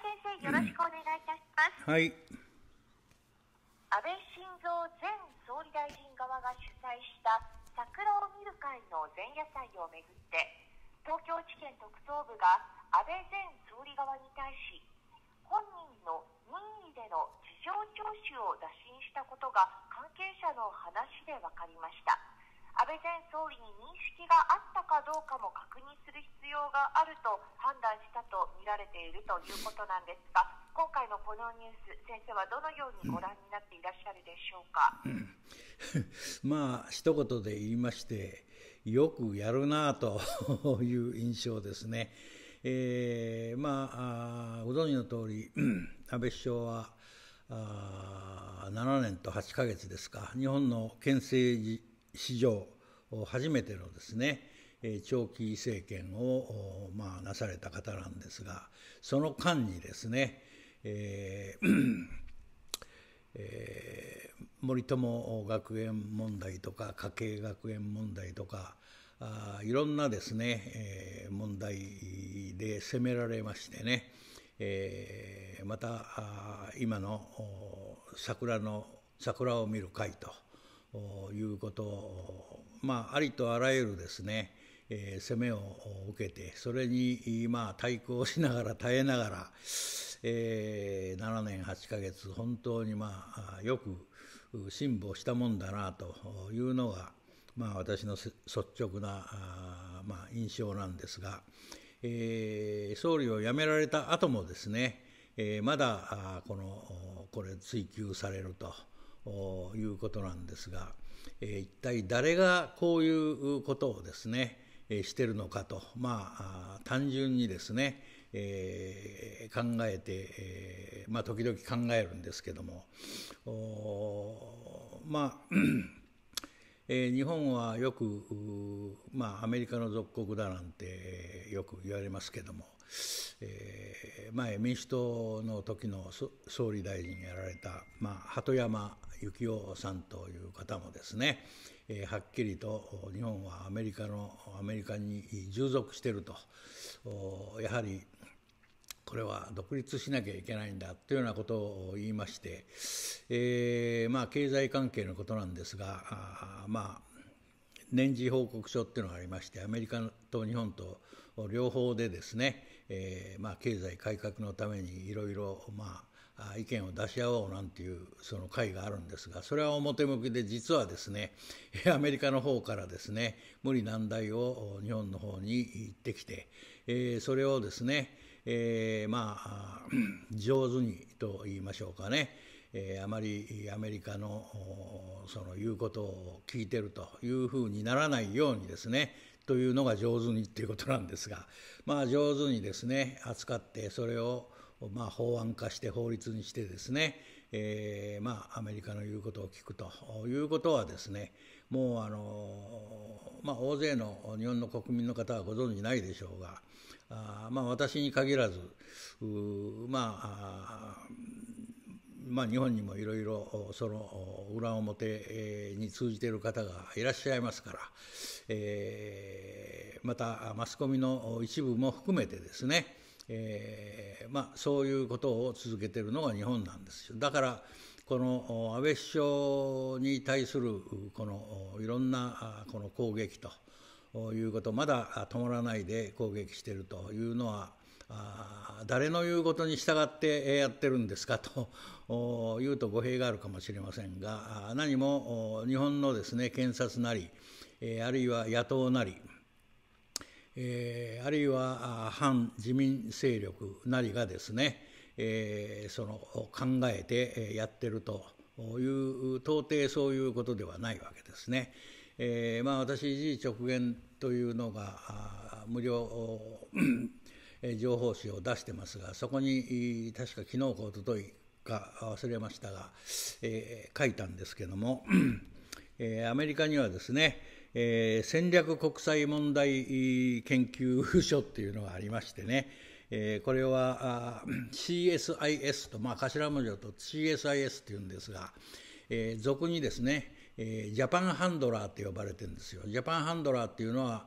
先生よろしくお願いいたします、はい安倍晋三前総理大臣側が主催した桜を見る会の前夜祭をめぐって東京地検特捜部が安倍前総理側に対し本人の任意での事情聴取を打診したことが関係者の話で分かりました安倍前総理に認識があったかどうかも確認する必要があると判断したとみられているということなんですが今回のこのニュース先生はどのようにご覧になっていらっしゃるでしょうか、うん、まあ一言で言いましてよくやるなという印象ですね。えー、まあご存知の通り、安倍首相はあ7年と8か月ですか日本の憲政史上初めてのですね長期政権を、まあ、なされた方なんですがその間にですね、えー えー、森友学園問題とか家計学園問題とかあいろんなですね、えー、問題で責められましてね、えー、また今の桜の桜を見る会と。いうことを、まあ、ありとあらゆるですね、えー、攻めを受けてそれに、まあ、対抗しながら耐えながら、えー、7年8ヶ月本当に、まあ、よく辛抱したもんだなというのが、まあ、私の率直なまあ、印象なんですが、えー、総理を辞められた後もですね、えまだこのこれ追及されると。いうことなんですが、えー、一体誰がこういうことをですね、えー、してるのかとまあ単純にですね、えー、考えて、えー、まあ時々考えるんですけどもおまあえー、日本はよく、まあ、アメリカの属国だなんてよく言われますけども、えー、前民主党の時の総理大臣やられた、まあ、鳩山幸男さんという方もですね、えー、はっきりと日本はアメリカのアメリカに従属してるとやはりこれは独立しなきゃいけないんだというようなことを言いまして、えー、まあ経済関係のことなんですがあまあ年次報告書っていうのがありましてアメリカと日本と両方でですね、えー、まあ経済改革のためにいろいろまあ意見を出し合おうなんていうその会があるんですがそれは表向きで実はですね アメリカの方からですね無理難題を日本の方に行ってきて、えそれをですね、えまあ 上手にと言いましょうかね、えあまりアメリカのその言うことを聞いてるというふうにならないようにですねというのが上手にっていうことなんですがまあ上手にですね扱ってそれをまあ、法案化して法律にしてですね、えー、まあ、アメリカの言うことを聞くということはですねもうあの、まあ、大勢の日本の国民の方はご存じないでしょうがあ、まあ、私に限らずまあまあ、日本にもいろいろその裏表に通じている方がいらっしゃいますから、えー、またマスコミの一部も含めてですね、えー、まあ、そういうことを続けてるのが日本なんですよ。だからこの安倍首相に対するこのいろんなこの攻撃ということまだ止まらないで攻撃しているというのは誰の言うことに従ってやってるんですかというと語弊があるかもしれませんが何も日本のですね検察なりあるいは野党なりえー、あるいは反自民勢力なりがですね、えー、その考えてやってるという到底そういうことではないわけですね。えー、まあ私時直言というのが無料情報誌を出してますがそこに確か昨日かおとといか忘れましたが、えー、書いたんですけどもえアメリカにはですね、えー、戦略国際問題研究所っていうのがありましてね、えー、これは CSIS と、まあ、頭文字だと CSIS っていうんですが、えー、俗にですね、えー、ジャパンハンドラーって呼ばれてるんですよ。ジャパンハンドラーっていうのは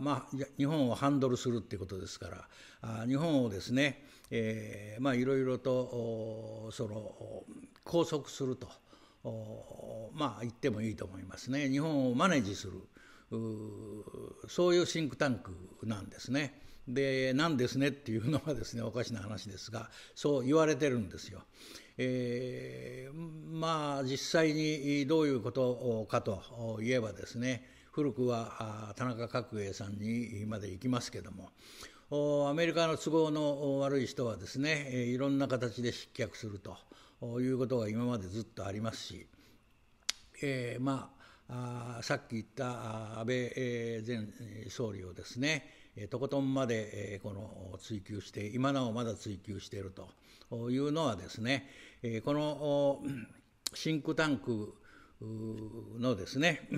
まあ、日本をハンドルするっていうことですから、あ日本をですね、えまあいろいろとその拘束すると。まあ言ってもいいと思いますね日本をマネージするそういうシンクタンクなんですね。でなんですねっていうのはですねおかしな話ですがそう言われてるんですよ。えー、まあ実際にどういうことかといえばですね古くは田中角栄さんにまで行きますけどもアメリカの都合の悪い人はですねいろんな形で失脚すると。いうことが今までずっとありますし、えー、まあさっき言った安倍前総理をですねとことんまでこの追及して今なおまだ追及しているというのはですねこのシンクタンクのですね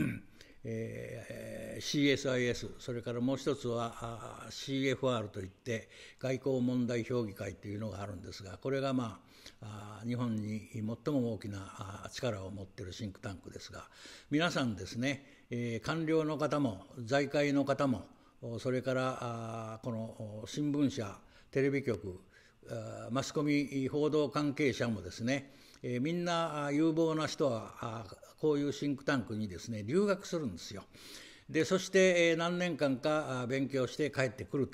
えー、CSIS それからもう一つは CFR といって外交問題評議会というのがあるんですがこれがまあ日本に最も大きな力を持っているシンクタンクですが皆さんですね、えー、官僚の方も財界の方もそれからこの新聞社テレビ局マスコミ報道関係者もですねえー、みんな有望な人はこういうシンクタンクにですね留学するんですよ。でそして何年間か勉強して帰ってくる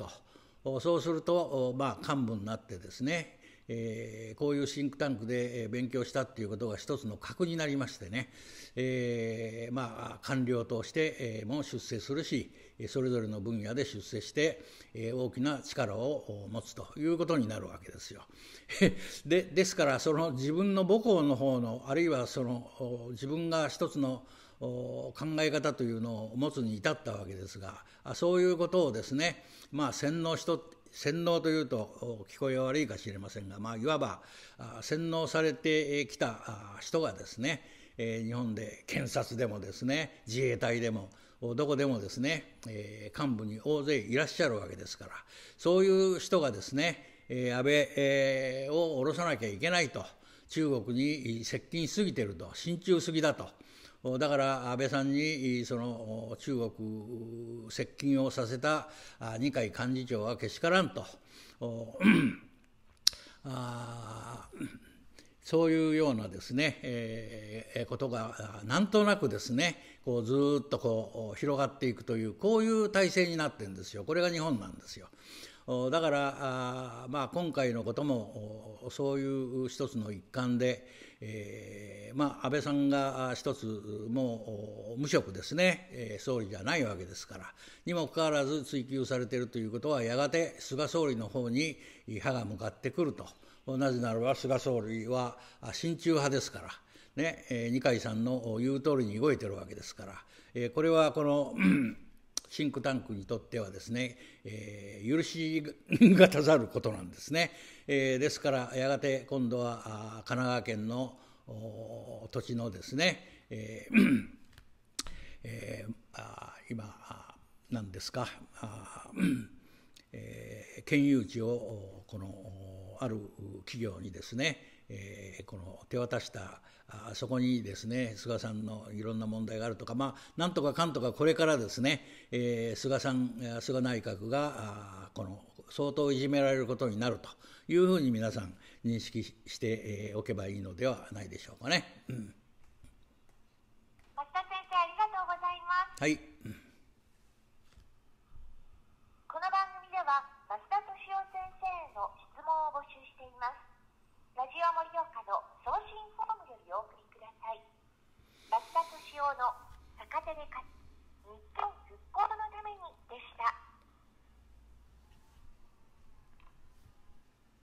とそうするとまあ幹部になってですねえー、こういうシンクタンクで勉強したっていうことが一つの核になりましてね、えー、まあ官僚として、えも出世するしそれぞれの分野で出世して、え大きな力を持つということになるわけですよ。でですからその自分の母校の方のあるいはその自分が一つの考え方というのを持つに至ったわけですがそういうことをですねまあ洗脳しと洗脳というと聞こえ悪いかもしれませんが、まあ、いわば洗脳されてきた人がですね日本で検察でもですね自衛隊でもどこでもですね幹部に大勢いらっしゃるわけですからそういう人がですね安倍を下ろさなきゃいけないと中国に接近しすぎてると心中すぎだと。だから安倍さんにその中国接近をさせた二階幹事長はけしからんとそういうようなですね、えー、ことがなんとなくですねこうずっとこう広がっていくというこういう体制になってるんですよこれが日本なんですよ。だからあ、まあ、今回のこともそういう一つの一環で、えー、まあ安倍さんが一つもう無職ですね、えー、総理じゃないわけですからにもかかわらず追及されているということはやがて菅総理の方に歯が向かってくるとなぜならば菅総理は親中派ですから。ね、えー、二階さんの言う通りに動いてるわけですから、えー、これはこのシンクタンクにとってはですね、えー、許しがたざることなんですね、えー、ですからやがて今度は神奈川県の土地のですね、えーえー、あ今何ですかあ、えー、県有地をこのある企業にですねえー、この手渡したあそこにですね菅さんのいろんな問題があるとかまあなんとかかんとかこれからですね、えー、菅さん菅内閣があこの相当いじめられることになるというふうに皆さん認識して、えおけばいいのではないでしょうかね。うん、松田先生ありがとうございます。はい。ジ盛岡の送信フォームよりお送りください。松田敏夫の坂手で勝つ日本